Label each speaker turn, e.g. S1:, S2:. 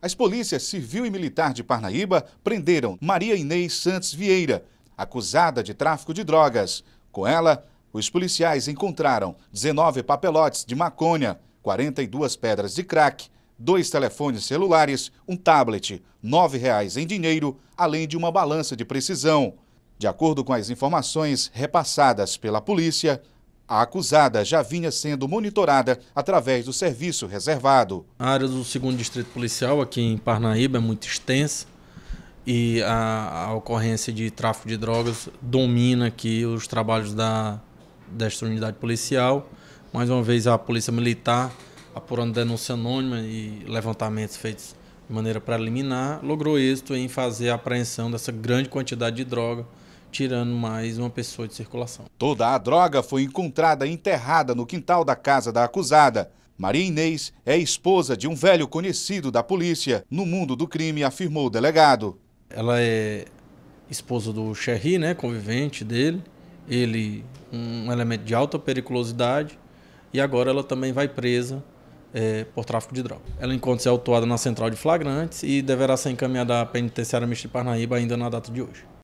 S1: As polícias civil e militar de Parnaíba prenderam Maria Inês Santos Vieira, acusada de tráfico de drogas. Com ela, os policiais encontraram 19 papelotes de maconha, 42 pedras de crack, dois telefones celulares, um tablet, R$ 9,00 em dinheiro, além de uma balança de precisão. De acordo com as informações repassadas pela polícia, a acusada já vinha sendo monitorada através do serviço reservado.
S2: A área do 2 Distrito Policial aqui em Parnaíba é muito extensa e a, a, ocorrência de tráfico de drogas domina aqui os trabalhos da, desta unidade policial. Mais uma vez, a Polícia Militar, apurando denúncia anônima e levantamentos feitos de maneira preliminar, logrou êxito em fazer a apreensão dessa grande quantidade de droga tirando mais uma pessoa de circulação.
S1: Toda a droga foi encontrada enterrada no quintal da casa da acusada. Maria Inês é esposa de um velho conhecido da polícia no mundo do crime, afirmou o delegado. Ela é esposa do
S2: Xerri, né, convivente dele, ele um elemento de alta periculosidade e agora ela também vai presa é, por tráfico de droga. Ela encontra-se autuada na central de flagrantes e deverá ser encaminhada à penitenciária mista de Parnaíba ainda na data de hoje.